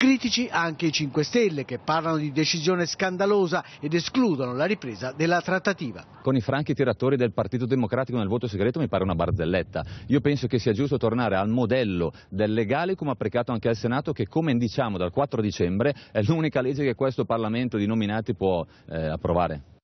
Critici anche i 5 Stelle che parlano di decisione scandalosa ed escludono la ripresa della trattativa. Con i franchi tiratori del Partito Democratico nel voto segreto mi pare una barzelletta. Io penso che sia giusto tornare al modello del legale come applicato anche al Senato che come diciamo dal 4 dicembre è l'unica legge che questo Parlamento di nominati può eh, approvare.